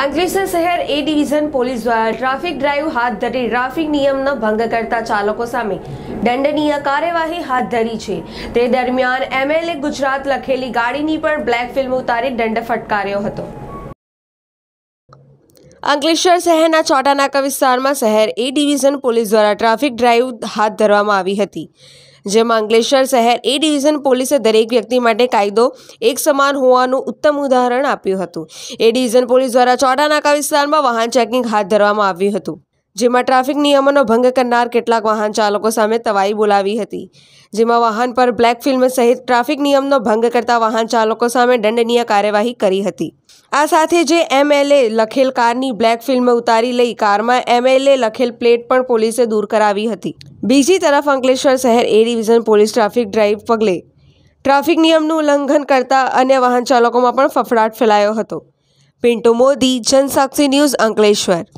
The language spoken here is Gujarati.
અંકલેશ્વર શહેર એ ડિવિઝન પોલીસ દ્વારા ટ્રાફિક ડ્રાઈવ હાથ ધરી ટ્રાફિક નિયમનો ભંગ કરતા ચાલકો સામે દંડનીય કાર્યવાહી હાથ ધરી છે તે દરમિયાન એમએલએ ગુજરાત લખેલી ગાડીની પણ બ્લેક ફિલ્મ ઉતારી દંડ ફટકાર્યો હતો અંકલેશ્વર શહેરના ચોટાનાકા વિસ્તારમાં શહેર એ ડિવિઝન પોલીસ દ્વારા ટ્રાફિક ડ્રાઈવ હાથ ધરવામાં આવી હતી જે અંકલેશ્વર શહેર એ ડિવિઝન પોલીસે દરેક વ્યક્તિ માટે કાયદો એક સમાન હોવાનું ઉત્તમ ઉદાહરણ આપ્યું હતું એ ડિવિઝન પોલીસ દ્વારા ચોડા નાકા વિસ્તારમાં વાહન ચેકિંગ હાથ ધરવામાં આવ્યું હતું જેમાં ટ્રાફિક નિયમોનો ભંગ કરનાર કેટલાક વાહન ચાલકો સામે તવાઈ બોલાવી હતી જેમાં વાહન પર બ્લેક ફિલ્મ સહિત ટ્રાફિક નિયમનો ભંગ કરતા વાહન ચાલકો સામે દંડનીય કાર્યવાહી કરી હતી આ સાથે જે એમએલએ લખેલ કારની બ્લેક ફિલ્મ ઉતારી લઈ કારમાં એમએલએ લખેલ પ્લેટ પણ પોલીસે દૂર કરાવી હતી બીજી તરફ અંકલેશ્વર શહેર A division police traffic drive પગલે ટ્રાફિક નિયમનું ઉલ્લંઘન કરતા અન્ય વાહન ચાલકોમાં પણ ફફડાટ ફેલાયો હતો પિન્ટુ મોદી જનસાક્ષી ન્યૂઝ અંકલેશ્વર